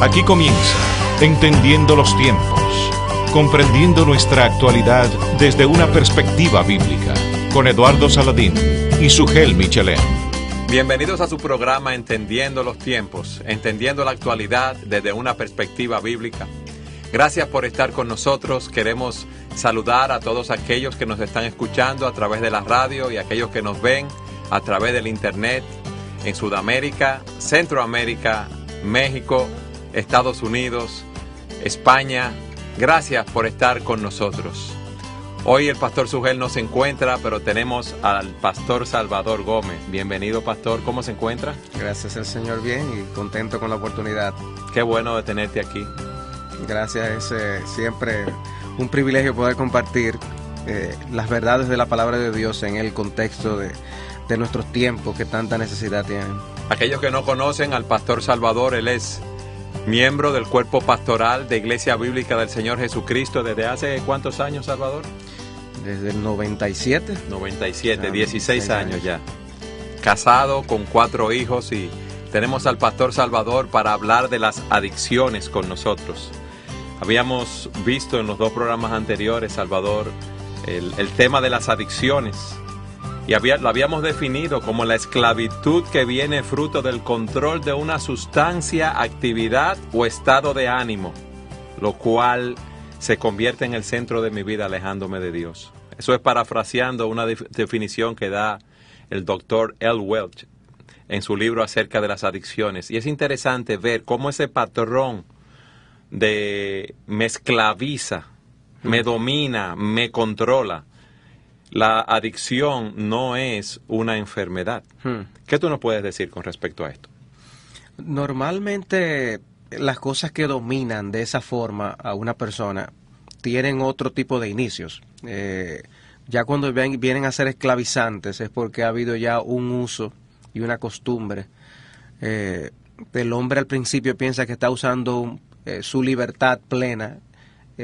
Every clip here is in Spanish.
Aquí comienza Entendiendo los tiempos, comprendiendo nuestra actualidad desde una perspectiva bíblica, con Eduardo Saladín y gel Michelén. Bienvenidos a su programa Entendiendo los tiempos, entendiendo la actualidad desde una perspectiva bíblica. Gracias por estar con nosotros. Queremos saludar a todos aquellos que nos están escuchando a través de la radio y aquellos que nos ven a través del internet en Sudamérica, Centroamérica, México, Estados Unidos, España. Gracias por estar con nosotros. Hoy el pastor Sugel no se encuentra, pero tenemos al pastor Salvador Gómez. Bienvenido, pastor. ¿Cómo se encuentra? Gracias el Señor, bien y contento con la oportunidad. Qué bueno de tenerte aquí. Gracias, es eh, siempre un privilegio poder compartir eh, las verdades de la palabra de Dios en el contexto de, de nuestros tiempos que tanta necesidad tienen. Aquellos que no conocen al pastor Salvador, él es miembro del cuerpo pastoral de Iglesia Bíblica del Señor Jesucristo desde hace cuántos años, Salvador? Desde el 97. 97, 16 años, ya. Casado con cuatro hijos y tenemos al pastor Salvador para hablar de las adicciones con nosotros. Habíamos visto en los dos programas anteriores, Salvador, el tema de las adicciones y lo habíamos definido como la esclavitud que viene fruto del control de una sustancia, actividad o estado de ánimo, lo cual se convierte en el centro de mi vida alejándome de Dios. Eso es parafraseando una definición que da el doctor L. Welch en su libro acerca de las adicciones. Y es interesante ver cómo ese patrón de me esclaviza, me domina, me controla, la adicción no es una enfermedad. Hmm. ¿Qué tú nos puedes decir con respecto a esto? Normalmente las cosas que dominan de esa forma a una persona tienen otro tipo de inicios. Eh, ya cuando vienen a ser esclavizantes es porque ha habido ya un uso y una costumbre. Eh, el hombre al principio piensa que está usando eh, su libertad plena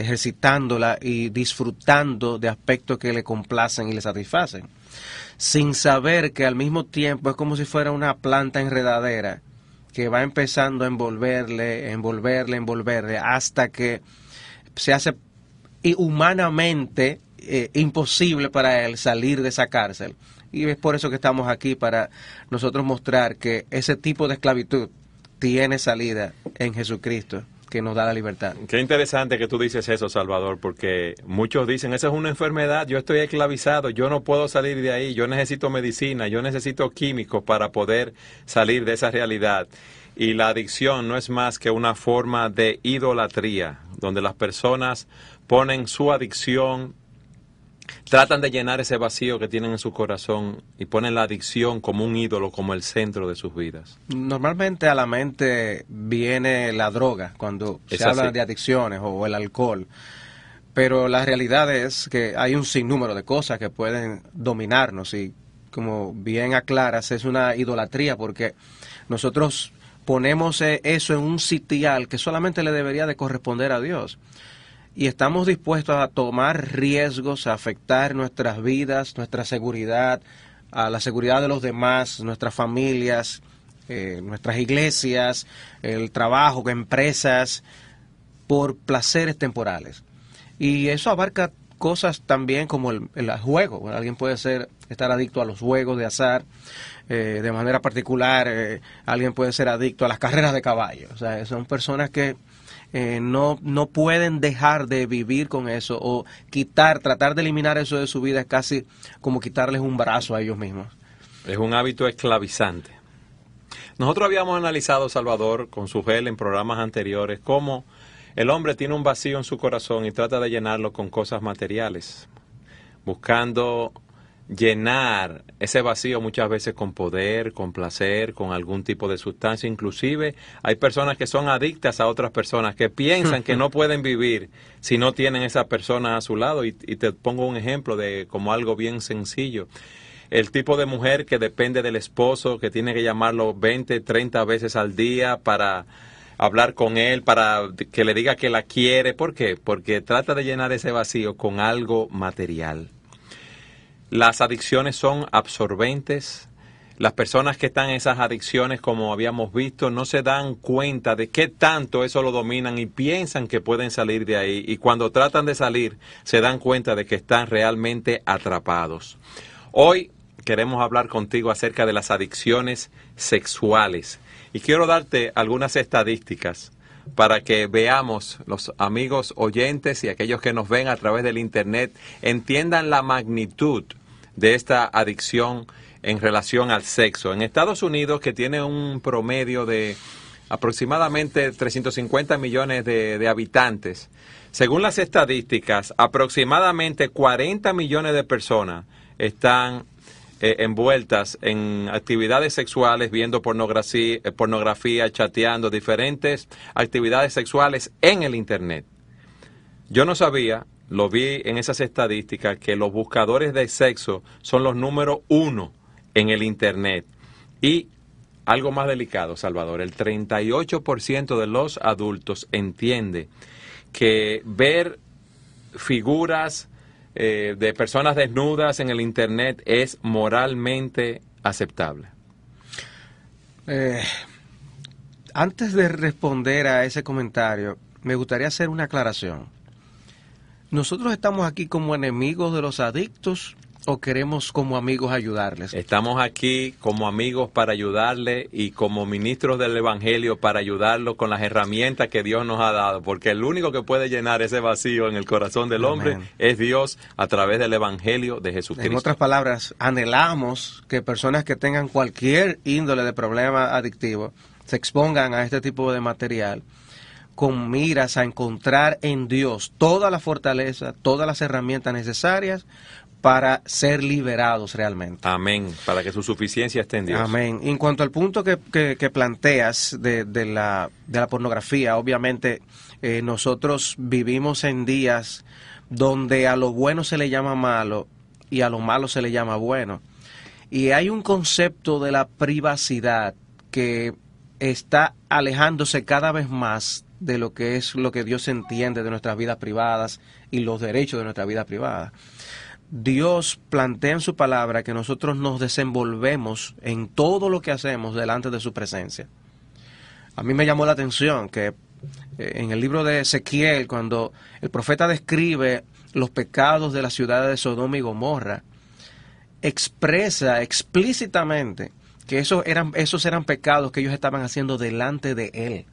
ejercitándola y disfrutando de aspectos que le complacen y le satisfacen, sin saber que al mismo tiempo es como si fuera una planta enredadera que va empezando a envolverle, envolverle, envolverle, hasta que se hace humanamente eh, imposible para él salir de esa cárcel. Y es por eso que estamos aquí, para nosotros mostrar que ese tipo de esclavitud tiene salida en Jesucristo que nos da la libertad. Qué interesante que tú dices eso, Salvador, porque muchos dicen, esa es una enfermedad, yo estoy esclavizado, yo no puedo salir de ahí, yo necesito medicina, yo necesito químicos para poder salir de esa realidad. Y la adicción no es más que una forma de idolatría, donde las personas ponen su adicción tratan de llenar ese vacío que tienen en su corazón y ponen la adicción como un ídolo, como el centro de sus vidas. Normalmente a la mente viene la droga cuando se habla de adicciones o el alcohol, pero la realidad es que hay un sinnúmero de cosas que pueden dominarnos y como bien aclaras es una idolatría porque nosotros ponemos e-, eso en un sitial que solamente le debería de corresponder a Dios y estamos dispuestos a tomar riesgos, a afectar nuestras vidas, nuestra seguridad, a la seguridad de los demás, nuestras familias, eh, nuestras iglesias, el trabajo, empresas, por placeres temporales. Y eso abarca cosas también como el, el juego. alguien puede ser estar adicto a los juegos de azar, eh, de manera particular, eh, alguien puede ser adicto a las carreras de caballo. O sea, son personas que eh, no, no pueden dejar de vivir con eso o quitar, tratar de eliminar eso de su vida es casi como quitarles un brazo a ellos mismos. Es un hábito esclavizante. Nosotros habíamos analizado, Salvador, con su gel en programas anteriores, cómo el hombre tiene un vacío en su corazón y trata de llenarlo con cosas materiales, buscando llenar ese vacío muchas veces con poder, con placer, con algún tipo de sustancia. Inclusive hay personas que son adictas a otras personas, que piensan que no pueden vivir si no tienen esa persona a su lado. Y, y te pongo un ejemplo de como algo bien sencillo el tipo de mujer que depende del esposo, que tiene que llamarlo 20, 30 veces al día para hablar con él, para que le diga que la quiere. ¿Por qué? Porque trata de llenar ese vacío con algo material. Las adicciones son absorbentes. Las personas que están en esas adicciones, como habíamos visto, no se dan cuenta de qué tanto eso lo dominan y piensan que pueden salir de ahí. Y cuando tratan de salir, se dan cuenta de que están realmente atrapados. Hoy queremos hablar contigo acerca de las adicciones sexuales. Y quiero darte algunas estadísticas para que veamos los amigos oyentes y aquellos que nos ven a través del Internet entiendan la magnitud de esta adicción en relación al sexo. En Estados Unidos, que tiene un promedio de aproximadamente 350 millones de, habitantes, según las estadísticas, aproximadamente 40 millones de personas están eh, envueltas en actividades sexuales, viendo pornografía, eh, pornografía, chateando, diferentes actividades sexuales en el Internet. Yo no sabía lo vi en esas estadísticas, que los buscadores de sexo son los número uno en el Internet. Y algo más delicado, Salvador, el 38% de los adultos entiende que ver figuras eh, de personas desnudas en el Internet es moralmente aceptable. Eh, antes de responder a ese comentario, me gustaría hacer una aclaración. ¿Nosotros estamos aquí como enemigos de los adictos o queremos como amigos ayudarles? Estamos aquí como amigos para ayudarles y como ministros del Evangelio para ayudarlos con las herramientas que Dios nos ha dado, porque el único que puede llenar ese vacío en el corazón del hombre es Dios a través del Evangelio de Jesucristo. En otras palabras, anhelamos que personas que tengan cualquier índole de problema adictivo se expongan a este tipo de material con miras a encontrar en Dios toda la fortaleza, todas las herramientas necesarias para ser liberados realmente. Amén, para que su suficiencia esté en Dios. Amén. En cuanto al punto que, planteas de, la, pornografía, obviamente eh, nosotros vivimos en días donde a lo bueno se le llama malo y a lo malo se le llama bueno. Y hay un concepto de la privacidad que está alejándose cada vez más de lo que es lo que Dios entiende de nuestras vidas privadas y los derechos de nuestra vida privada. Dios plantea en su palabra que nosotros nos desenvolvemos en todo lo que hacemos delante de su presencia. A mí me llamó la atención que eh, en el libro de Ezequiel, cuando el profeta describe los pecados de la ciudad de Sodoma y Gomorra, expresa explícitamente que esos eran, esos eran pecados que ellos estaban haciendo delante de él.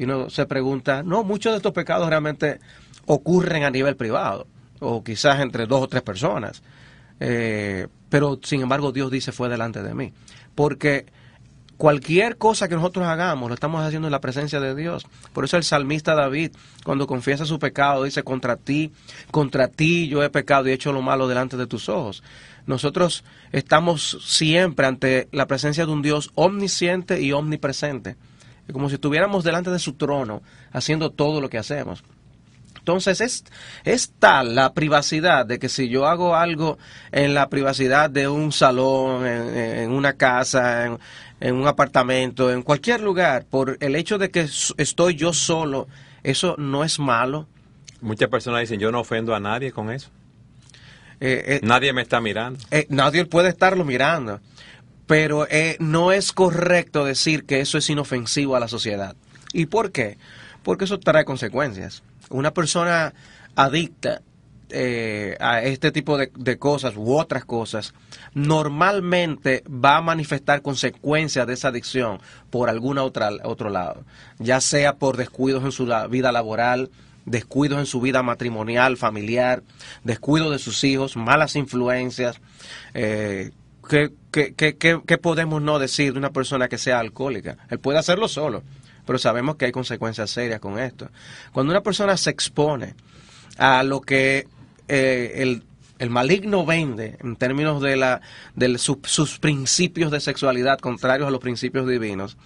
Y uno se pregunta, no, muchos de estos pecados realmente ocurren a nivel privado, o quizás entre dos o tres personas. Eh, pero sin embargo Dios dice fue delante de mí. Porque cualquier cosa que nosotros hagamos lo estamos haciendo en la presencia de Dios. Por eso el salmista David, cuando confiesa su pecado, dice, contra ti, contra ti yo he pecado y he hecho lo malo delante de tus ojos. Nosotros estamos siempre ante la presencia de un Dios omnisciente y omnipresente como si estuviéramos delante de su trono haciendo todo lo que hacemos. Entonces es, es, tal la privacidad de que si yo hago algo en la privacidad de un salón, en, una casa, en, un apartamento, en cualquier lugar, por el hecho de que estoy yo solo, eso no es malo. Muchas personas dicen, yo no ofendo a nadie con eso. Eh, eh, nadie me está mirando. Eh, nadie puede estarlo mirando pero eh, no es correcto decir que eso es inofensivo a la sociedad. ¿Y por qué? Porque eso trae consecuencias. Una persona adicta eh, a este tipo de, cosas u otras cosas, normalmente va a manifestar consecuencias de esa adicción por algún otro lado, ya sea por descuidos en su vida laboral, descuidos en su vida matrimonial, familiar, descuido de sus hijos, malas influencias, eh, ¿Qué, podemos no decir de una persona que sea alcohólica? Él puede hacerlo solo, pero sabemos que hay consecuencias serias con esto. Cuando una persona se expone a lo que eh, el, maligno vende en términos de, la, de sus principios de sexualidad contrarios a los principios divinos,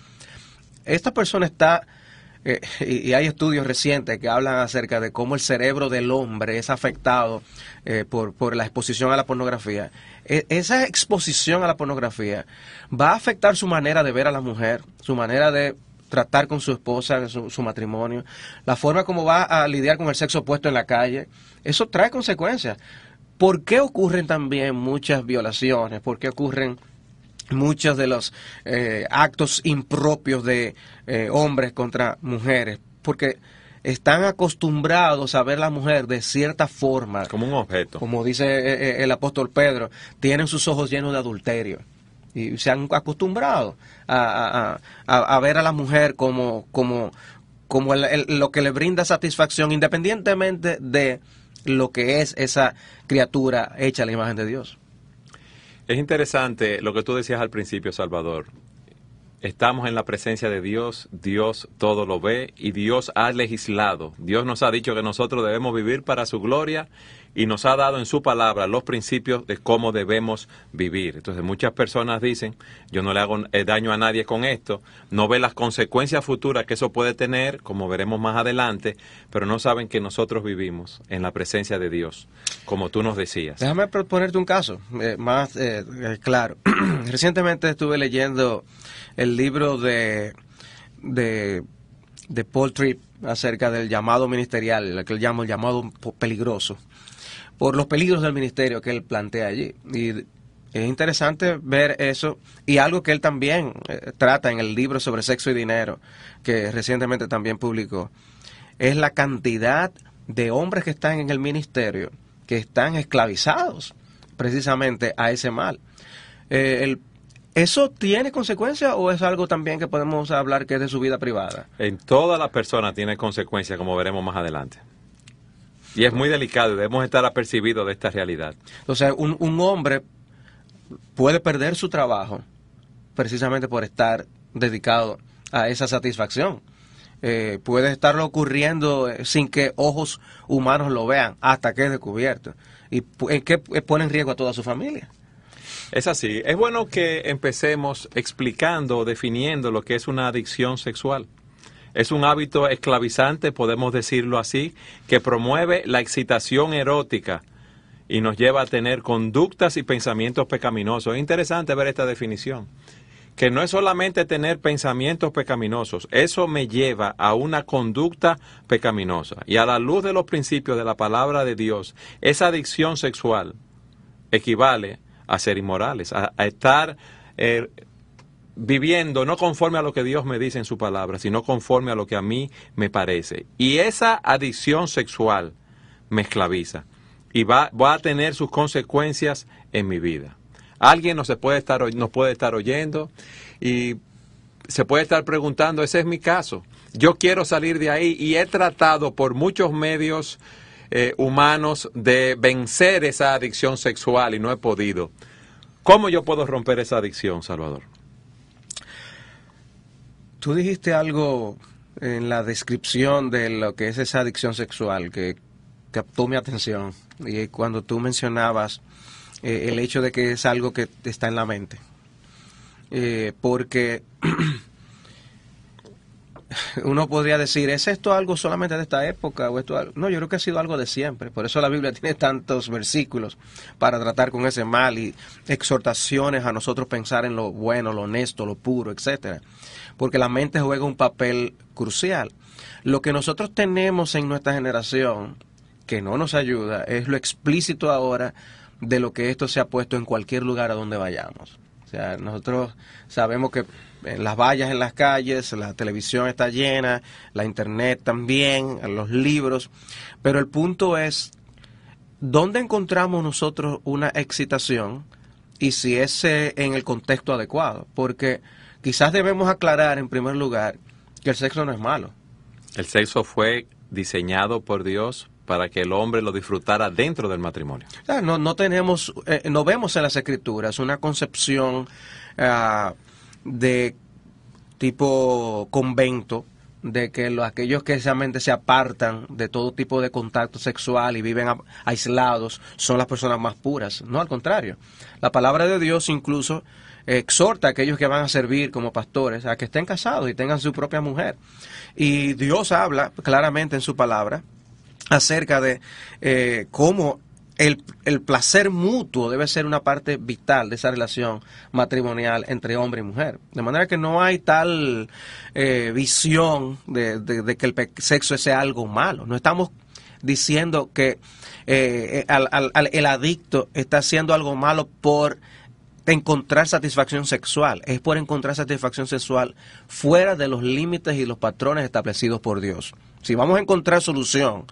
esta persona está eh, y, hay estudios recientes que hablan acerca de cómo el cerebro del hombre es afectado eh, por, la exposición a la pornografía. E, esa exposición a la pornografía va a afectar su manera de ver a la mujer, su manera de tratar con su esposa, su, su matrimonio, la forma como va a lidiar con el sexo opuesto en la calle. Eso trae consecuencias. ¿Por qué ocurren también muchas violaciones? ¿Por qué ocurren muchos de los eh, actos impropios de eh, hombres contra mujeres, porque están acostumbrados a ver a la mujer de cierta forma. Como un objeto. Como dice eh, el apóstol Pedro, tienen sus ojos llenos de adulterio. Y se han acostumbrado a, ver a la mujer como, como, como lo que le brinda satisfacción, independientemente de lo que es esa criatura hecha a la imagen de Dios. Es interesante lo que tú decías al principio, Salvador. Estamos en la presencia de Dios, Dios todo lo ve y Dios ha legislado. Dios nos ha dicho que nosotros debemos vivir para su gloria y nos ha dado en su palabra los principios de cómo debemos vivir. Entonces muchas personas dicen, yo no le hago eh, daño a nadie con esto, no ve las consecuencias futuras que eso puede tener, como veremos más adelante, pero no saben que nosotros vivimos en la presencia de Dios, como tú nos decías. Déjame proponerte un caso eh, más eh, claro. Recientemente estuve leyendo el libro de, de, Paul Tripp acerca del llamado ministerial, lo que él el llamado peligroso por los peligros del ministerio que él plantea allí. Y es interesante ver eso y algo que él también eh, trata en el libro sobre sexo y dinero, que recientemente también publicó, es la cantidad de hombres que están en el ministerio, que están esclavizados precisamente a ese mal. Eh, ¿Eso tiene consecuencias o es algo también que podemos hablar que es de su vida privada? En todas las personas tiene consecuencias, como veremos más adelante. Y es muy delicado debemos estar apercibidos de esta realidad. Entonces, un, un hombre puede perder su trabajo precisamente por estar dedicado a esa satisfacción. Eh, puede estarlo ocurriendo eh, sin que ojos humanos lo vean hasta que es descubierto. ¿Y en qué pone en riesgo a toda su familia? Es así. Es bueno que empecemos explicando, definiendo lo que es una adicción sexual. Es un hábito esclavizante, podemos decirlo así, que promueve la excitación erótica y nos lleva a tener conductas y pensamientos pecaminosos. Es interesante ver esta definición, que no es solamente tener pensamientos pecaminosos, eso me lleva a una conducta pecaminosa. Y a la luz de los principios de la palabra de Dios, esa adicción sexual equivale a ser inmorales, a, estar... Eh, viviendo no conforme a lo que Dios me dice en su palabra, sino conforme a lo que a mí me parece. Y esa adicción sexual me esclaviza y va, va a tener sus consecuencias en mi vida. Alguien nos puede, estar, nos puede estar oyendo y se puede estar preguntando, ese es mi caso, yo quiero salir de ahí y he tratado por muchos medios eh, humanos de vencer esa adicción sexual y no he podido. ¿Cómo yo puedo romper esa adicción, Salvador? tú dijiste algo en la descripción de lo que es esa adicción sexual que captó mi atención y cuando tú mencionabas eh, el hecho de que es algo que está en la mente. Eh, porque uno podría decir, ¿es esto algo solamente de esta época? o esto No, yo creo que ha sido algo de siempre. Por eso la Biblia tiene tantos versículos para tratar con ese mal y exhortaciones a nosotros pensar en lo bueno, lo honesto, lo puro, etcétera porque la mente juega un papel crucial. Lo que nosotros tenemos en nuestra generación, que no nos ayuda, es lo explícito ahora de lo que esto se ha puesto en cualquier lugar a donde vayamos. O sea, nosotros sabemos que en las vallas en las calles, la televisión está llena, la internet también, los libros, pero el punto es, ¿dónde encontramos nosotros una excitación? Y si es en el contexto adecuado, porque quizás debemos aclarar en primer lugar que el sexo no es malo. El sexo fue diseñado por Dios para que el hombre lo disfrutara dentro del matrimonio. No, tenemos, eh, no vemos en las escrituras una concepción ah, de tipo convento, de que los, aquellos que realmente se apartan de todo tipo de contacto sexual y viven aislados son las personas más puras. No, al contrario. La palabra de Dios incluso exhorta a aquellos que van a servir como pastores a que estén casados y tengan su propia mujer. Y Dios habla claramente en su palabra acerca de eh, cómo el, placer mutuo debe ser una parte vital de esa relación matrimonial entre hombre y mujer. De manera que no hay tal eh, visión de, que el sexo sea algo malo. No estamos diciendo que eh, el adicto está haciendo algo malo por encontrar satisfacción sexual, es por encontrar satisfacción sexual fuera de los límites y los patrones establecidos por Dios. Si vamos a encontrar solución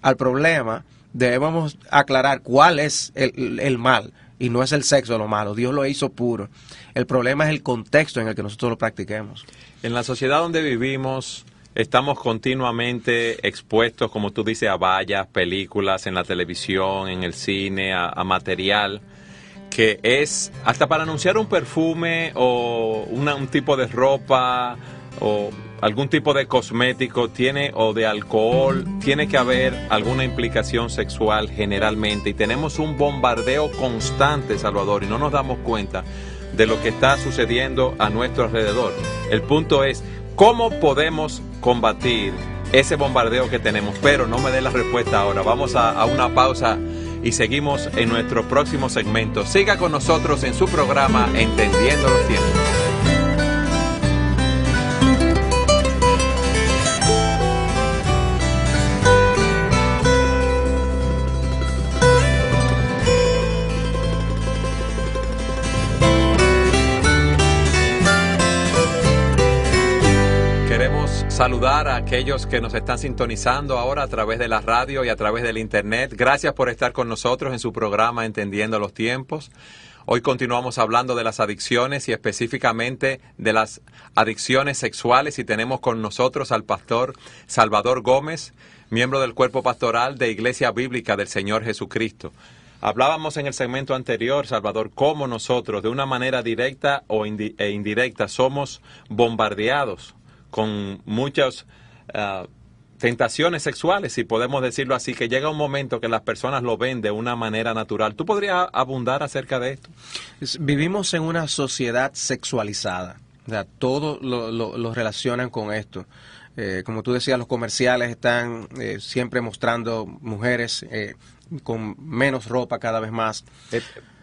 al problema, debemos aclarar cuál es el, mal. Y no es el sexo lo malo, Dios lo hizo puro. El problema es el contexto en el que nosotros lo practiquemos. En la sociedad donde vivimos, estamos continuamente expuestos, como tú dices, a vallas, películas, en la televisión, en el cine, a material que es hasta para anunciar un perfume o un tipo de ropa o algún tipo de cosmético tiene o de alcohol, tiene que haber alguna implicación sexual generalmente y tenemos un bombardeo constante, Salvador, y no nos damos cuenta de lo que está sucediendo a nuestro alrededor. El punto es, ¿cómo podemos combatir ese bombardeo que tenemos? Pero no me dé la respuesta ahora, vamos a, a una pausa y seguimos en nuestro próximo segmento. Siga con nosotros en su programa Entendiendo los tiempos. saludar a aquellos que nos están sintonizando ahora a través de la radio y a través del internet. Gracias por estar con nosotros en su programa Entendiendo los Tiempos. Hoy continuamos hablando de las adicciones y específicamente de las adicciones sexuales y tenemos con nosotros al pastor Salvador Gómez, miembro del cuerpo pastoral de Iglesia Bíblica del Señor Jesucristo. Hablábamos en el segmento anterior, Salvador, cómo nosotros de una manera directa o e indirecta somos bombardeados con muchas ah, tentaciones sexuales, si podemos decirlo así, que llega un momento que las personas lo ven de una manera natural. ¿Tú podrías abundar acerca de esto? Vivimos en una sociedad sexualizada. O sea, lo, relacionan con esto. Eh, como tú decías, los comerciales están eh, siempre mostrando mujeres eh, con menos ropa cada vez más.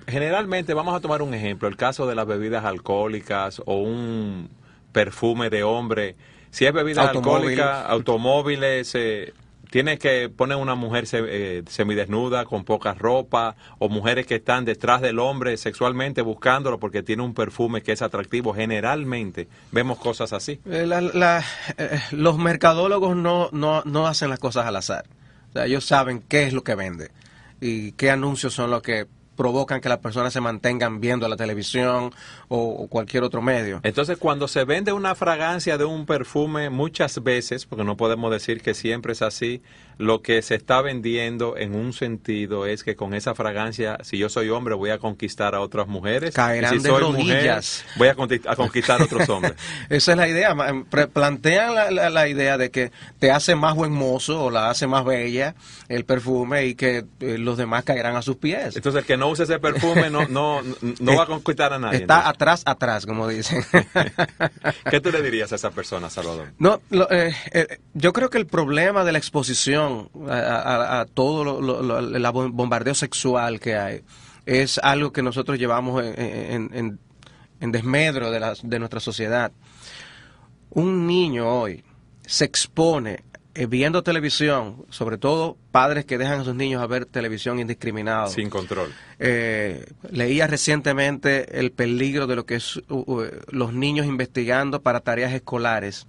Generalmente, vamos a tomar un ejemplo, el caso de las bebidas alcohólicas o un, perfume de hombre. Si es bebida alcohólica, automóviles, eh, tiene tienes que poner una mujer eh, semidesnuda, con poca ropa, o mujeres que están detrás del hombre sexualmente buscándolo porque tiene un perfume que es atractivo. Generalmente vemos cosas así. Eh, los mercadólogos no, no, no, hacen las cosas al azar. ellos saben qué es lo que vende y qué anuncios son los que provocan que las personas se mantengan viendo la televisión o, o, cualquier otro medio. Entonces, cuando se vende una fragancia de un perfume, muchas veces, porque no podemos decir que siempre es así, lo que se está vendiendo en un sentido es que con esa fragancia, si yo soy hombre, voy a conquistar a otras mujeres. Caerán si soy voy a conquistar, a otros hombres. esa es la idea. Em, plantean la, idea de que te hace más buen mozo o la hace más bella el perfume y que eh, los demás caerán a sus pies. Entonces, el que no use ese perfume no, no, no va a conquistar a nadie. Está atrás, atrás, como dicen. ¿Qué tú le dirías a esa persona, Salvador? No, eh, eh, yo creo que el problema de la exposición a, todo el bombardeo sexual que hay es algo que nosotros llevamos en, desmedro de, nuestra sociedad. Un niño hoy se expone eh, viendo televisión, sobre todo padres que dejan a sus niños a ver televisión indiscriminado Sin control. Eh, leía recientemente el peligro de lo que es los niños investigando para tareas escolares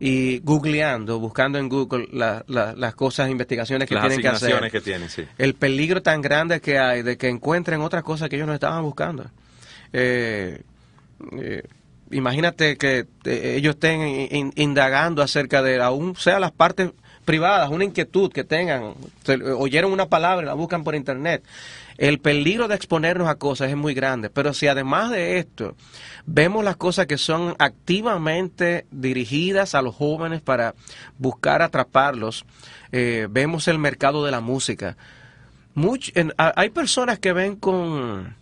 y googleando, buscando en Google las cosas, investigaciones que tienen que hacer. Que tienen, El peligro tan grande que hay de que encuentren otras cosas que ellos no estaban buscando. Eh, eh, imagínate que eh, ellos estén indagando acerca de, aún sea las partes privadas, una inquietud que tengan, oyeron una palabra, la buscan por internet el peligro de exponernos a cosas es muy grande, pero si además de esto vemos las cosas que son activamente dirigidas a los jóvenes para buscar atraparlos, eh, vemos el mercado de la música. hay personas que ven con,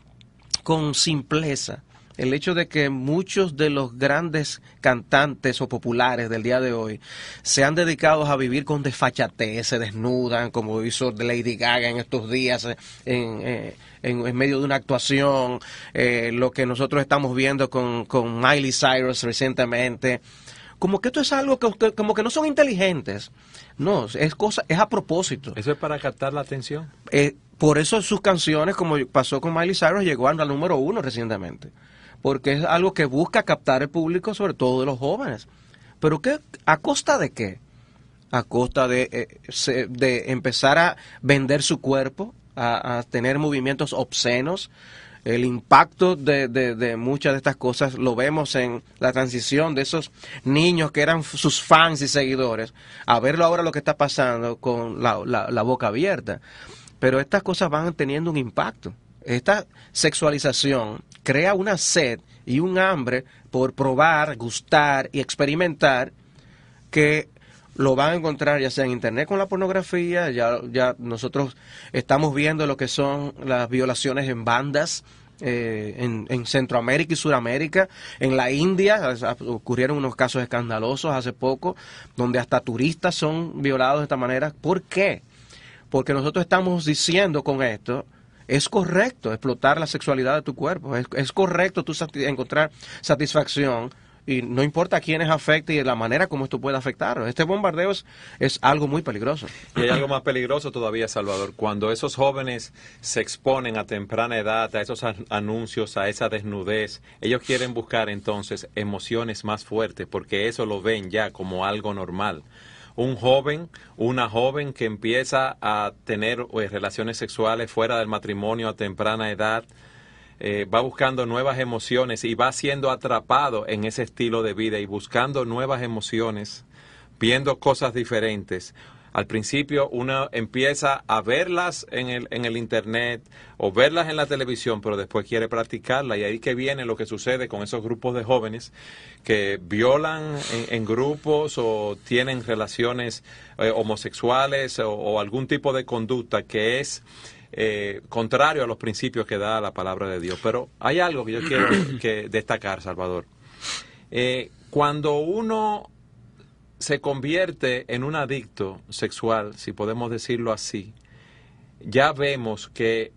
con simpleza el hecho de que muchos de los grandes cantantes o populares del día de hoy se han dedicado a vivir con desfachatez, se desnudan, como hizo Lady Gaga en estos días eh, eh, en, medio de una actuación, eh, lo que nosotros estamos viendo con, Miley Cyrus recientemente como que esto es algo que, como que no son inteligentes. No, es cosa, es a propósito. Eso es para captar la atención. por eso sus canciones, como pasó con Miley Cyrus, llegó al número uno recientemente porque es algo que busca captar el público, sobre todo de los jóvenes. ¿Pero qué, a costa de qué? A costa de, eh, de empezar a vender su cuerpo, a, tener movimientos obscenos, el impacto de, muchas de estas cosas lo vemos en la transición de esos niños que eran sus fans y seguidores, a verlo ahora lo que está pasando con la boca abierta. Pero estas cosas van teniendo un impacto. Esta sexualización crea una sed y un hambre por probar, gustar y experimentar que lo van a encontrar ya sea en internet con la pornografía, ya, ya nosotros estamos viendo lo que son las violaciones en bandas. Eh, en, en, Centroamérica y Sudamérica, en la India ocurrieron unos casos escandalosos hace poco, donde hasta turistas son violados de esta manera. ¿Por qué? Porque nosotros estamos diciendo con esto es correcto explotar la sexualidad de tu cuerpo. Es, correcto tú encontrar satisfacción y no importa quiénes afecte y la manera como esto puede afectar. Este bombardeo es, es, algo muy peligroso. Y hay algo más peligroso todavía, Salvador, cuando esos jóvenes se exponen a temprana edad a esos anuncios, a esa desnudez, ellos quieren buscar entonces emociones más fuertes porque eso lo ven ya como algo normal un joven, una joven que empieza a tener eh, relaciones sexuales fuera del matrimonio a temprana edad, eh, va buscando nuevas emociones y va siendo atrapado en ese estilo de vida y buscando nuevas emociones, viendo cosas diferentes. Al principio uno empieza a verlas en el, en el internet o verlas en la televisión, pero después quiere practicarlas y ahí que viene lo que sucede con esos grupos de jóvenes que violan en, grupos o tienen relaciones eh, homosexuales o, algún tipo de conducta que es... Eh, contrario a los principios que da la palabra de Dios. Pero hay algo que yo quiero que destacar, Salvador. Eh, cuando uno se convierte en un adicto sexual, si podemos decirlo así, ya vemos que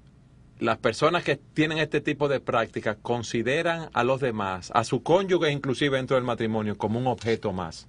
las personas que tienen este tipo de prácticas consideran a los demás, a su cónyuge inclusive dentro del matrimonio, como un objeto más.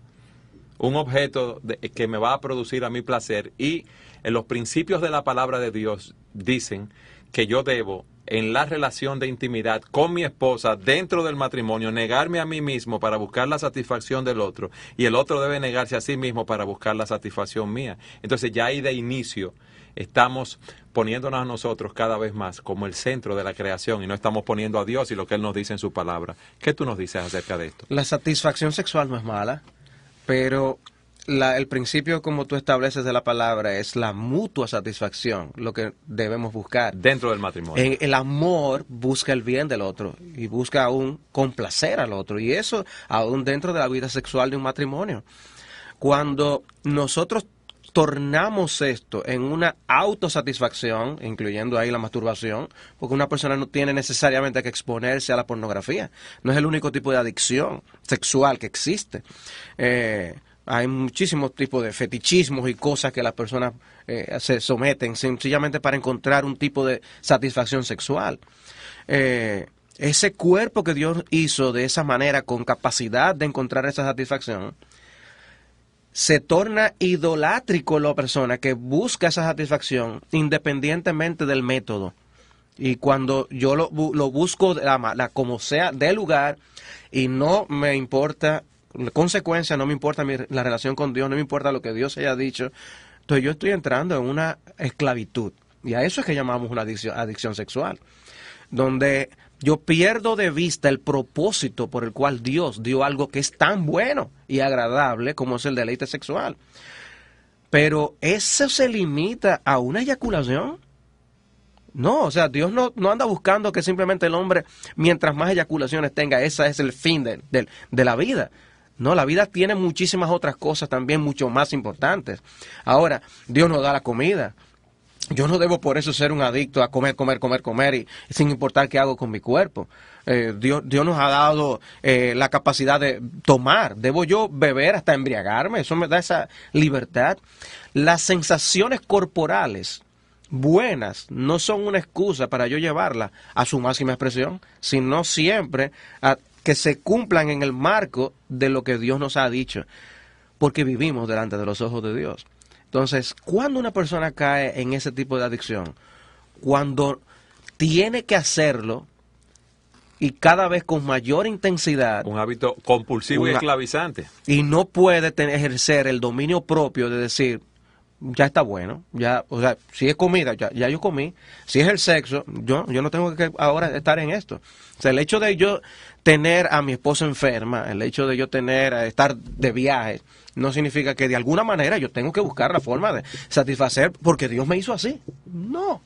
Un objeto que me va a producir a mi placer. Y en los principios de la palabra de Dios dicen que yo debo en la relación de intimidad con mi esposa dentro del matrimonio, negarme a mí mismo para buscar la satisfacción del otro y el otro debe negarse a sí mismo para buscar la satisfacción mía. Entonces ya ahí de inicio estamos poniéndonos a nosotros cada vez más como el centro de la creación y no estamos poniendo a Dios y lo que Él nos dice en su palabra. ¿Qué tú nos dices acerca de esto? La satisfacción sexual no es mala, pero el principio como tú estableces de la palabra es la mutua satisfacción, lo que debemos buscar. Dentro del matrimonio. el amor busca el bien del otro y busca aún complacer al otro. Y eso aún dentro de la vida sexual de un matrimonio. Cuando nosotros tornamos esto en una autosatisfacción, incluyendo ahí la masturbación, porque una persona no tiene necesariamente que exponerse a la pornografía. No es el único tipo de adicción sexual que existe. Eh, hay muchísimos tipos de fetichismos y cosas que las personas eh, se someten sencillamente para encontrar un tipo de satisfacción sexual. Eh, ese cuerpo que Dios hizo de esa manera, con capacidad de encontrar esa satisfacción, se torna idolátrico la persona que busca esa satisfacción independientemente del método. Y cuando yo lo, lo busco como sea del lugar y no me importa consecuencia, no me importa la relación con Dios, no me importa lo que Dios haya dicho. Entonces yo estoy entrando en una esclavitud. Y a eso es que llamamos una adicción, sexual. Donde yo pierdo de vista el propósito por el cual Dios dio algo que es tan bueno y agradable como es el deleite sexual. Pero eso se limita a una eyaculación. No, o sea, Dios no, anda buscando que simplemente el hombre, mientras más eyaculaciones tenga, ese es el fin de la vida. No, la vida tiene muchísimas otras cosas también mucho más importantes. Ahora, Dios nos da la comida. Yo no debo por eso ser un adicto a comer, comer, comer, comer y sin importar qué hago con mi cuerpo. Eh, Dios, nos ha dado eh, la capacidad de tomar. Debo yo beber hasta embriagarme. Eso me da esa libertad. Las sensaciones corporales buenas no son una excusa para yo llevarla a su máxima expresión, sino siempre a, que se cumplan en el marco de lo que Dios nos ha dicho, porque vivimos delante de los ojos de Dios. Entonces, cuando una persona cae en ese tipo de adicción, cuando tiene que hacerlo y cada vez con mayor intensidad. Un hábito compulsivo y esclavizante. Y no puede tener, ejercer el dominio propio de decir, ya está bueno, ya, o sea, si es comida, ya, ya yo comí, si es el sexo, yo, yo no tengo que ahora estar en esto. O sea, el hecho de yo tener a mi esposa enferma, el hecho de yo tener, eh, estar de viaje, no significa que de alguna manera yo tengo que buscar la forma de satisfacer porque Dios me hizo así. No.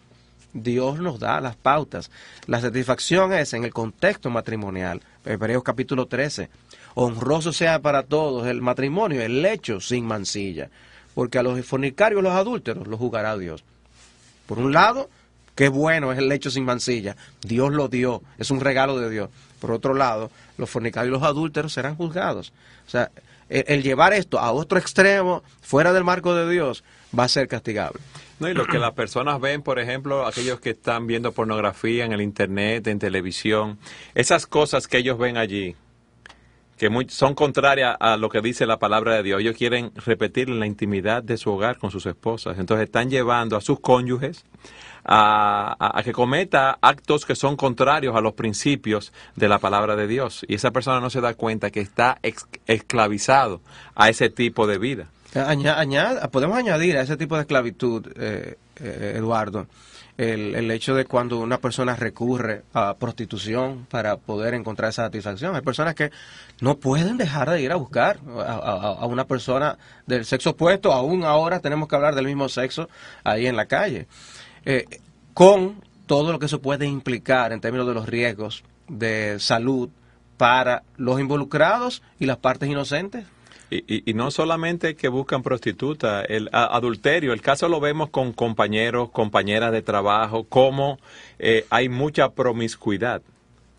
Dios nos da las pautas. La satisfacción es en el contexto matrimonial. Hebreos capítulo 13. Honroso sea para todos el matrimonio, el hecho sin mancilla. Porque a los fornicarios, los adúlteros, los jugará Dios. Por un lado, Qué bueno es el lecho sin mancilla. Dios lo dio, es un regalo de Dios. Por otro lado, los fornicados y los adúlteros serán juzgados. O sea, el, el, llevar esto a otro extremo, fuera del marco de Dios, va a ser castigable. No, y lo que las personas ven, por ejemplo, aquellos que están viendo pornografía en el Internet, en televisión, esas cosas que ellos ven allí, que son contrarias a lo que dice la palabra de Dios. Ellos quieren repetir la intimidad de su hogar con sus esposas. Entonces están llevando a sus cónyuges a, que cometa actos que son contrarios a los principios de la palabra de Dios. Y esa persona no se da cuenta que está esclavizado a ese tipo de vida. podemos añadir a ese tipo de esclavitud, eh, eh, Eduardo, el, el, hecho de cuando una persona recurre a prostitución para poder encontrar esa satisfacción. Hay personas que no pueden dejar de ir a buscar a, una persona del sexo opuesto, aún ahora tenemos que hablar del mismo sexo ahí en la calle, eh, con todo lo que eso puede implicar en términos de los riesgos de salud para los involucrados y las partes inocentes y, no solamente que buscan prostituta, el adulterio, el caso lo vemos con compañeros, compañeras de trabajo, como eh, hay mucha promiscuidad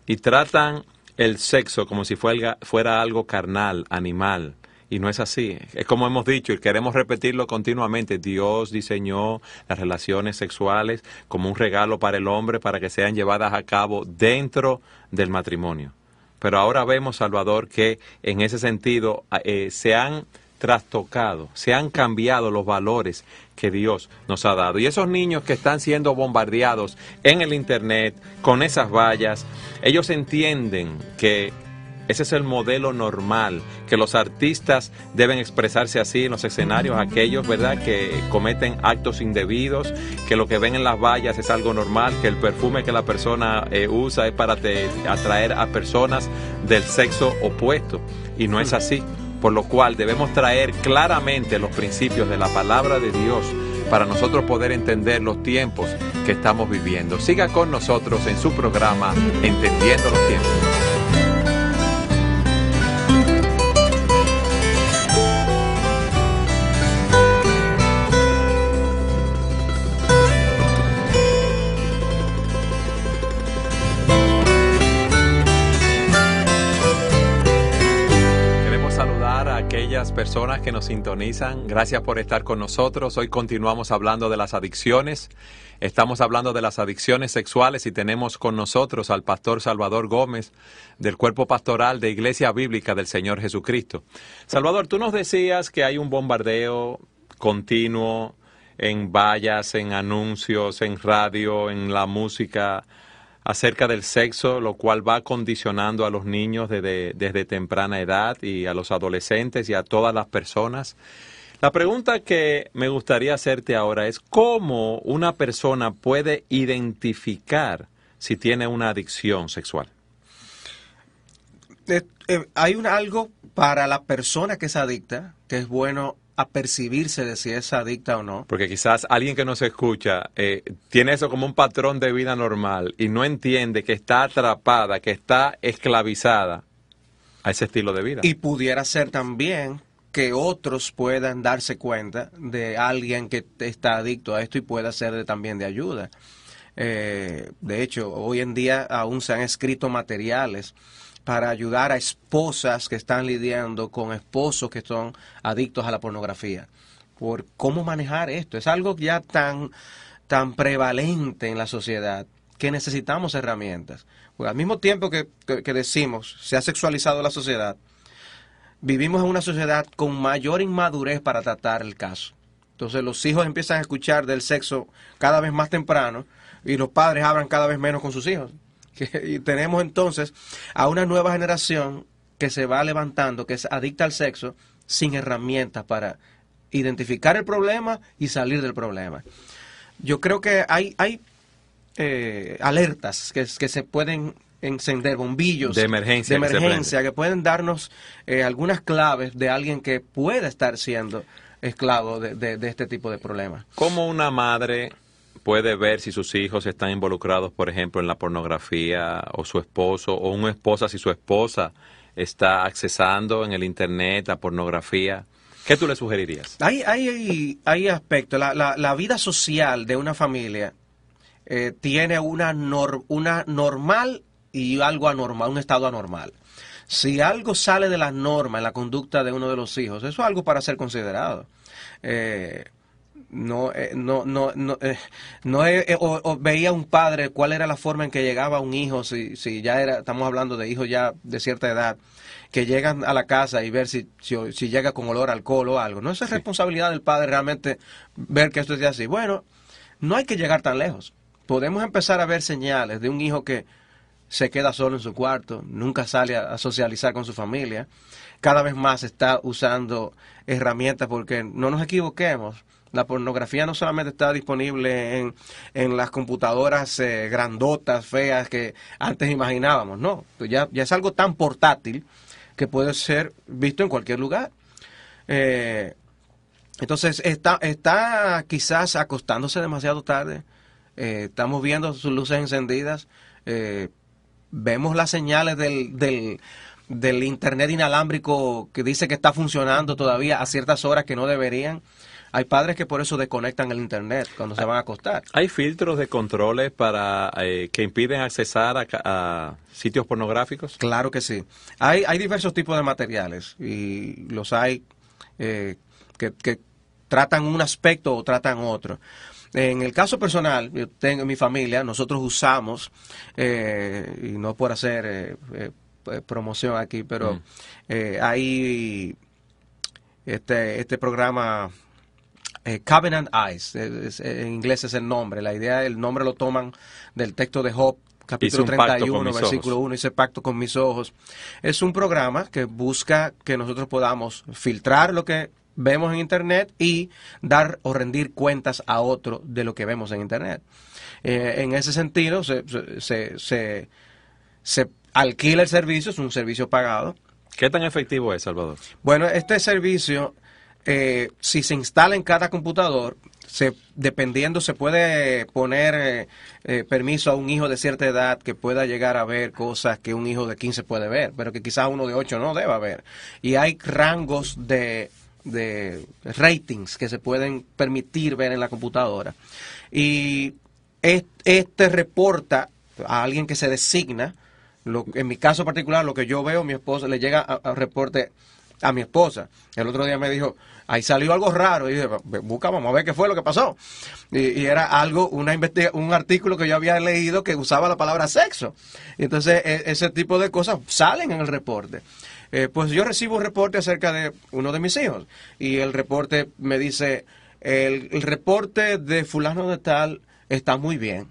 y tratan el sexo como si fuera, fuera algo carnal, animal. Y no es así. Es como hemos dicho y queremos repetirlo continuamente. Dios diseñó las relaciones sexuales como un regalo para el hombre para que sean llevadas a cabo dentro del matrimonio. Pero ahora vemos, Salvador, que en ese sentido ah, eh, se han trastocado, se han cambiado los valores que Dios nos ha dado. Y esos niños que están siendo bombardeados en el Internet, con esas vallas, ellos entienden que ese es el modelo normal, que los artistas deben expresarse así en los escenarios, aquellos, ¿verdad?, que cometen actos indebidos, que lo que ven en las vallas es algo normal, que el perfume que la persona eh, usa es para atraer a personas del sexo opuesto. Y no es mm. así. Por lo cual debemos traer claramente los principios de la palabra de Dios para nosotros poder entender los tiempos que estamos viviendo. Siga con nosotros en su programa Entendiendo los tiempos. aquellas personas que nos sintonizan, gracias por estar con nosotros. Hoy continuamos hablando de las adicciones. Estamos hablando de las adicciones sexuales y tenemos con nosotros al pastor Salvador Gómez del Cuerpo Pastoral de Iglesia Bíblica del Señor Jesucristo. Salvador, tú nos decías que hay un bombardeo continuo en vallas, en anuncios, en radio, en la música acerca del sexo, lo cual va condicionando a los niños desde, temprana edad y a los adolescentes y a todas las personas. La pregunta que me gustaría hacerte ahora es cómo una persona puede identificar si tiene una adicción sexual. Eh, hay un algo para la persona que es adicta que es bueno a percibirse de si es adicta o no. Porque quizás alguien que nos escucha eh, tiene eso como un patrón de vida normal y no entiende que está atrapada, que está esclavizada a ese estilo de vida. Y pudiera ser también que otros puedan darse cuenta de alguien que está adicto a esto y pueda ser también de ayuda. Eh, de hecho, hoy en día aún se han escrito materiales para ayudar a esposas que están lidiando con esposos que son adictos a la pornografía. Por cómo manejar esto. Es algo ya tan, tan prevalente en la sociedad que necesitamos herramientas. Porque al mismo tiempo que decimos se ha sexualizado la sociedad, vivimos en una sociedad con mayor inmadurez para tratar el caso. Entonces los hijos empiezan a escuchar del sexo cada vez más temprano y los padres hablan cada vez menos con sus hijos y tenemos entonces a una nueva generación que se va levantando, que es adicta al sexo, sin herramientas para identificar el problema y salir del problema. Yo creo que hay, hay eh, alertas que, se pueden encender bombillos de emergencia, de emergencia que, pueden darnos eh, algunas claves de alguien que pueda estar siendo esclavo de, este tipo de problemas. Como una madre puede ver si sus hijos están involucrados, por ejemplo, en la pornografía o su esposo o una esposa si su esposa está accesando en el Internet la pornografía. ¿Qué tú le sugerirías? Hay, hay, hay aspectos. La, la, vida social de una familia eh, tiene una, nor, una normal y algo anormal, un estado anormal. Si algo sale de la norma en la conducta de uno de los hijos, eso es algo para ser considerado. Eh, eh, no, no, no, eh, no, no eh, o, veía un padre cuál era la forma en que llegaba un hijo, si, si ya era, estamos hablando de hijos ya de cierta edad, que llegan a la casa y ver si, si, llega con olor a alcohol o algo. No es responsabilidad del padre realmente ver que esto es así. Bueno, no hay que llegar tan lejos. Podemos empezar a ver señales de un hijo que se queda solo en su cuarto, nunca sale a socializar con su familia, cada vez más está usando herramientas porque no nos equivoquemos la pornografía no solamente está disponible en, las computadoras eh, grandotas, feas que antes imaginábamos, no, pues ya, ya es algo tan portátil que puede ser visto en cualquier lugar. Eh, entonces está, está quizás acostándose demasiado tarde, eh, estamos viendo sus luces encendidas, vemos las señales del, internet inalámbrico que dice que está funcionando todavía a ciertas horas que no deberían. Hay padres que por eso desconectan el Internet cuando se ah, van a acostar. Hay filtros de controles para eh, que impiden accesar a, sitios pornográficos. Claro que sí. Hay, hay diversos tipos de materiales y los hay eh, que, tratan un aspecto o tratan otro. En el caso personal, yo tengo mi familia, nosotros usamos, eh, y no por hacer promoción aquí, pero mm. hay este, este programa eh, Covenant Eyes, eh, eh, en inglés es el nombre. La idea, el nombre lo toman del texto de Job, capítulo 31, versículo 1, dice pacto con mis ojos. Es un programa que busca que nosotros podamos filtrar lo que vemos en Internet y dar o rendir cuentas a otro de lo que vemos en Internet. en ese sentido, se, se alquila el servicio, es un servicio pagado. ¿Qué tan efectivo es, Salvador? Bueno, este servicio eh, si se instala en cada computador, se, dependiendo, se puede poner eh, eh, permiso a un hijo de cierta edad que pueda llegar a ver cosas que un hijo de 15 puede ver, pero que quizás uno de 8 no deba ver. Y hay rangos de, de ratings que se pueden permitir ver en la computadora. Y este reporta a alguien que se designa, en mi caso particular, lo que yo veo, mi esposa le llega a reporte a mi esposa. El otro día me dijo, ahí salió algo raro. Y dije, busca, vamos a ver qué fue lo que pasó. Y, era algo, una un artículo que yo había leído que usaba la palabra sexo. Entonces, e, ese tipo de cosas salen en el reporte. Eh, pues yo recibo un reporte acerca de uno de mis hijos. Y el reporte me dice, el reporte de fulano de tal está muy bien.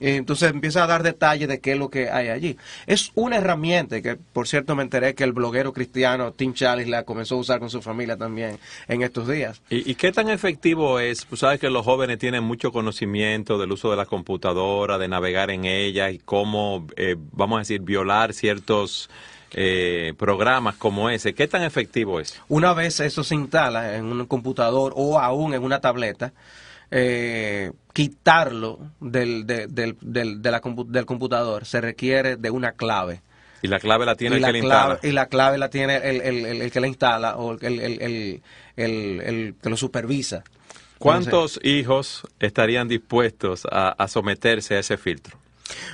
Eh, entonces empieza a dar detalles de qué es lo que hay allí. Es una herramienta que, por cierto, me enteré que el bloguero cristiano Tim Chalice la comenzó a usar con su familia también en estos días. ¿Y, qué tan efectivo es? Tú sabes que los jóvenes tienen mucho conocimiento del uso de la computadora, de navegar en ella y cómo, eh, vamos a decir, violar ciertos... Eh, programas como ese, ¿qué tan efectivo es? Una vez eso se instala en un computador o aún en una tableta, eh, quitarlo del, del, del, del computador, se requiere de una clave. Y la clave la tiene el que la instala. Y la clave la tiene el, que la instala o el, que lo supervisa. ¿Cuántos hijos estarían dispuestos a, someterse a ese filtro?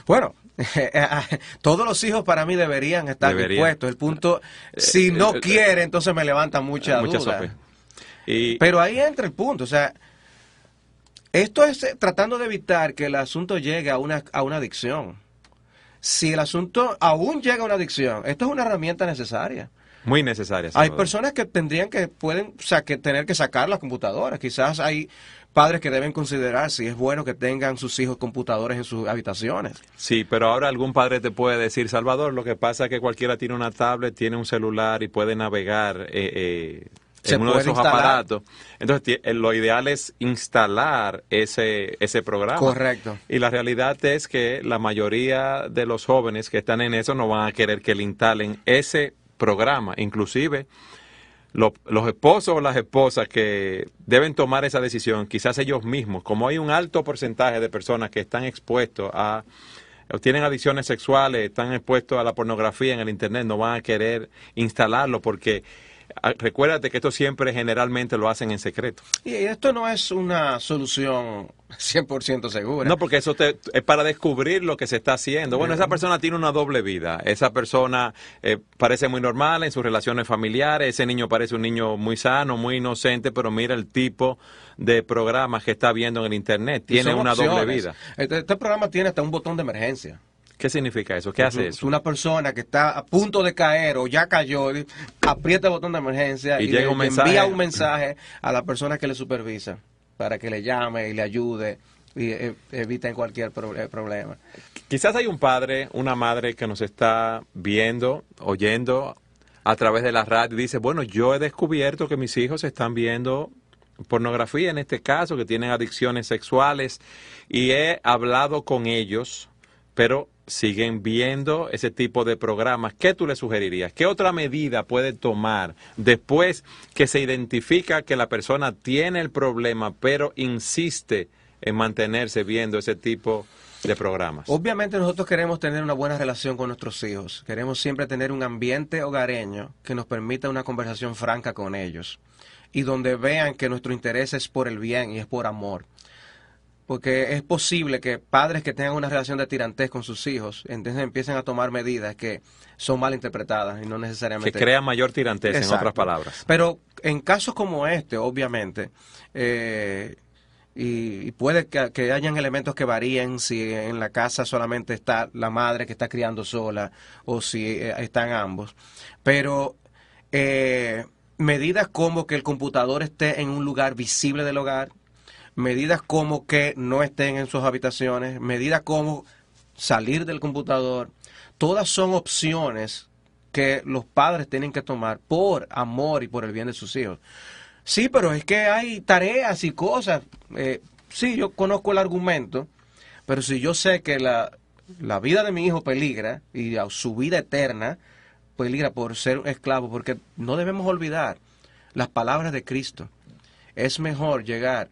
Bueno, todos los hijos para mí deberían estar dispuestos. El punto, eh, si no eh, quiere, entonces me levanta mucha, mucha Pero ahí entra el punto, o sea, esto es eh, tratando de evitar que el asunto llegue a una, a una adicción. Si el asunto aún llega a una adicción, esto es una herramienta necesaria. Muy necesaria. Hay personas que tendrían que pueden, que tener que sacar las computadoras. Quizás hay padres que deben considerar si es bueno que tengan sus hijos computadores en sus habitaciones. Sí, pero ahora algún padre te puede decir, Salvador, lo que pasa es que cualquiera tiene una tablet, tiene un celular y puede navegar. Eh, eh, en uno de esos aparatos. Entonces, eh, lo ideal es instalar ese, ese programa. Correcto. Y la realidad es que la mayoría de los jóvenes que están en eso no van a querer que le instalen ese programa. Inclusive, los esposos o las esposas que deben tomar esa decisión, quizás ellos mismos, como hay un alto porcentaje de personas que están expuestos a tienen adicciones sexuales, están expuestos a la pornografía en el Internet, no van a querer instalarlo porque Ah, recuérdate que esto siempre generalmente lo hacen en secreto. Y esto no es una solución 100% segura. No, porque eso es para descubrir lo que se está haciendo. Bueno, esa persona tiene una doble vida. Esa persona eh, parece muy normal en sus relaciones familiares. Ese niño parece un niño muy sano, muy inocente, pero mira el tipo de programas que está viendo en el Internet. Tiene una doble vida. Este, este programa tiene hasta un botón de emergencia. ¿Qué significa eso? ¿Qué hace eso? Una persona que está a punto de caer o ya cayó, aprieta el botón de emergencia y, envía un mensaje a la persona que le supervisa para que le llame y le ayude y e, eviten cualquier eh, problema. Quizás hay un padre, una madre que nos está viendo, oyendo a través de la radio y dice, bueno, yo he descubierto que mis hijos están viendo pornografía en este caso, que tienen adicciones sexuales y he hablado con ellos, pero siguen viendo ese tipo de programas, ¿qué tú le sugerirías? ¿Qué otra medida puede tomar después que se identifica que la persona tiene el problema, pero insiste en mantenerse viendo ese tipo de programas? Obviamente nosotros queremos tener una buena relación con nuestros hijos, queremos siempre tener un ambiente hogareño que nos permita una conversación franca con ellos y donde vean que nuestro interés es por el bien y es por amor porque es posible que padres que tengan una relación de tirantez con sus hijos, entonces empiecen a tomar medidas que son mal interpretadas y no necesariamente... Que crea mayor tirantez, en otras palabras. Pero en casos como este, obviamente, eh, y, puede que, hayan elementos que varíen si en la casa solamente está la madre que está criando sola o si eh, están ambos, pero... Eh, medidas como que el computador esté en un lugar visible del hogar, medidas como que no estén en sus habitaciones, medidas como salir del computador, todas son opciones que los padres tienen que tomar por amor y por el bien de sus hijos. Sí, pero es que hay tareas y cosas. Eh, sí, yo conozco el argumento, pero si yo sé que la, vida de mi hijo peligra y su vida eterna peligra por ser un esclavo, porque no debemos olvidar las palabras de Cristo. Es mejor llegar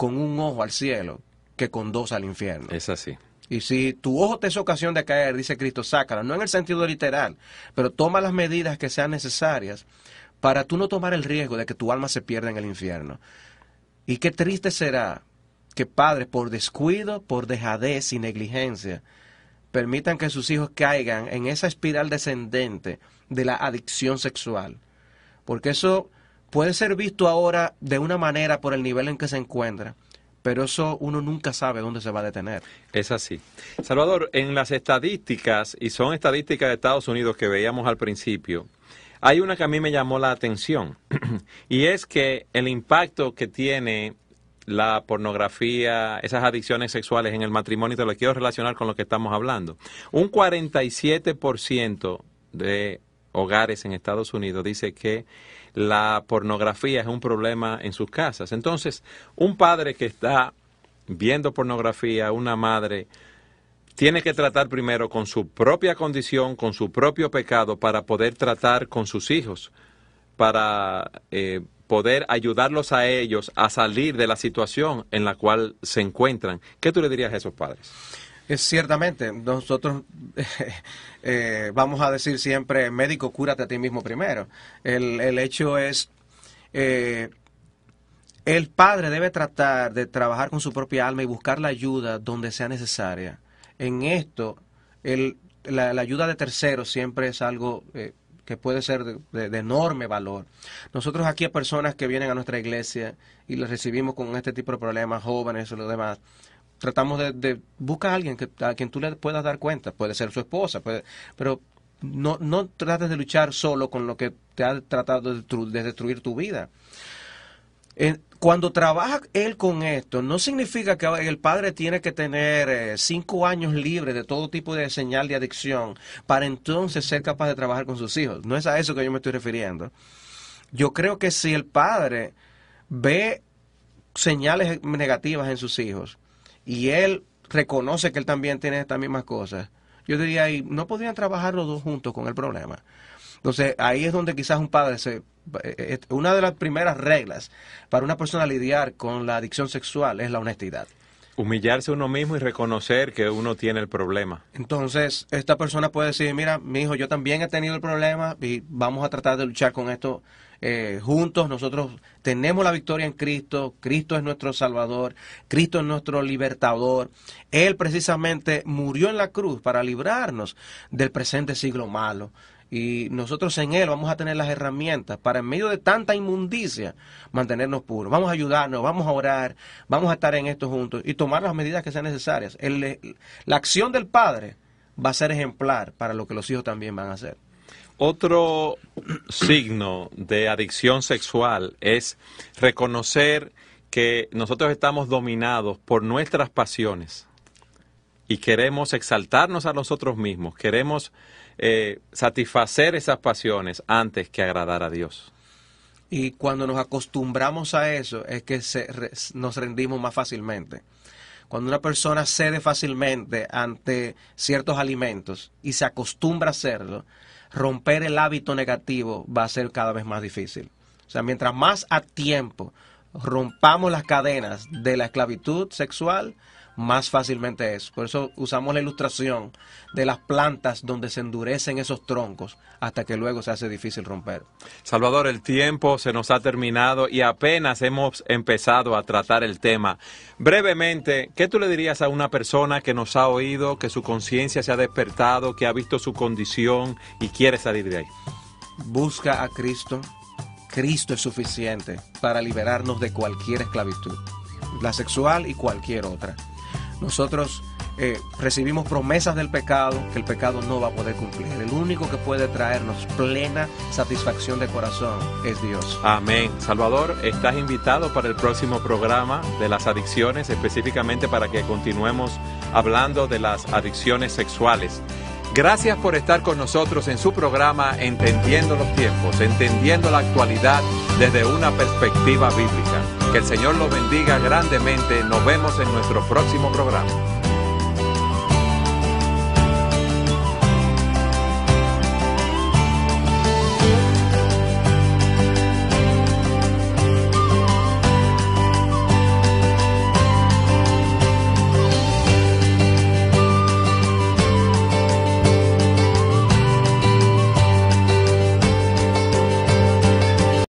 con un ojo al cielo que con dos al infierno. Es así. Y si tu ojo te es ocasión de caer, dice Cristo, sácala, no en el sentido literal, pero toma las medidas que sean necesarias para tú no tomar el riesgo de que tu alma se pierda en el infierno. Y qué triste será que padres por descuido, por dejadez y negligencia permitan que sus hijos caigan en esa espiral descendente de la adicción sexual. Porque eso puede ser visto ahora de una manera por el nivel en que se encuentra, pero eso uno nunca sabe dónde se va a detener. Es así. Salvador, en las estadísticas, y son estadísticas de Estados Unidos que veíamos al principio, hay una que a mí me llamó la atención, y es que el impacto que tiene la pornografía, esas adicciones sexuales en el matrimonio, te lo quiero relacionar con lo que estamos hablando. Un 47% de hogares en Estados Unidos dice que la pornografía es un problema en sus casas. Entonces, un padre que está viendo pornografía, una madre, tiene que tratar primero con su propia condición, con su propio pecado, para poder tratar con sus hijos, para eh, poder ayudarlos a ellos a salir de la situación en la cual se encuentran. ¿Qué tú le dirías a esos padres? ciertamente, nosotros eh, vamos a decir siempre, médico, cúrate a ti mismo primero. El, hecho es, eh, el padre debe tratar de trabajar con su propia alma y buscar la ayuda donde sea necesaria. En esto, la, ayuda de terceros siempre es algo eh, que puede ser de, enorme valor. Nosotros aquí hay personas que vienen a nuestra iglesia y les recibimos con este tipo de problemas, jóvenes y lo demás, tratamos de, buscar a alguien que, a quien tú le puedas dar cuenta, puede ser su esposa, pero no, no trates de luchar solo con lo que te ha tratado de, destruir tu vida. cuando trabaja él con esto, no significa que el padre tiene que tener eh, cinco años libres de todo tipo de señal de adicción para entonces ser capaz de trabajar con sus hijos. No es a eso que yo me estoy refiriendo. Yo creo que si el padre ve señales negativas en sus hijos, y él reconoce que él también tiene estas mismas cosas, yo diría, no podrían trabajar los dos juntos con el problema. Entonces, ahí es donde quizás un padre se... Eh, eh, una de las primeras reglas para una persona lidiar con la adicción sexual es la honestidad. Humillarse uno mismo y reconocer que uno tiene el problema. Entonces, esta persona puede decir, mira, mi hijo, yo también he tenido el problema y vamos a tratar de luchar con esto eh, juntos. Nosotros tenemos la victoria en Cristo. Cristo es nuestro Salvador. Cristo es nuestro libertador. Él precisamente murió en la cruz para librarnos del presente siglo malo y nosotros en Él vamos a tener las herramientas para en medio de tanta inmundicia mantenernos puros. Vamos a ayudarnos, vamos a orar, vamos a estar en esto juntos y tomar las medidas que sean necesarias. El, la acción del Padre va a ser ejemplar para lo que los hijos también van a hacer. Otro signo de adicción sexual es reconocer que nosotros estamos dominados por nuestras pasiones y queremos exaltarnos a nosotros mismos, queremos eh, satisfacer esas pasiones antes que agradar a Dios. Y cuando nos acostumbramos a eso es que nos rendimos más fácilmente. Cuando una persona cede fácilmente ante ciertos alimentos y se acostumbra a hacerlo, romper el hábito negativo va a ser cada vez más difícil. O sea, mientras más a tiempo rompamos las cadenas de la esclavitud sexual, más fácilmente es. Por eso usamos la ilustración de las plantas donde se endurecen esos troncos hasta que luego se hace difícil romper. Salvador, el tiempo se nos ha terminado y apenas hemos empezado a tratar el tema. Brevemente, ¿qué tú le dirías a una persona que nos ha oído, que su conciencia se ha despertado, que ha visto su condición y quiere salir de ahí? Busca a Cristo. Cristo es suficiente para liberarnos de cualquier esclavitud, la sexual y cualquier otra nosotros eh, recibimos promesas del pecado que el pecado no va a poder cumplir. El único que puede traernos plena satisfacción de corazón es Dios. Amén. Salvador, estás invitado para el próximo programa de las adicciones, específicamente para que continuemos hablando de las adicciones sexuales. Gracias por estar con nosotros en su programa Entendiendo los tiempos, entendiendo la actualidad desde una perspectiva bíblica. Que el Señor lo bendiga grandemente. Nos vemos en nuestro próximo programa.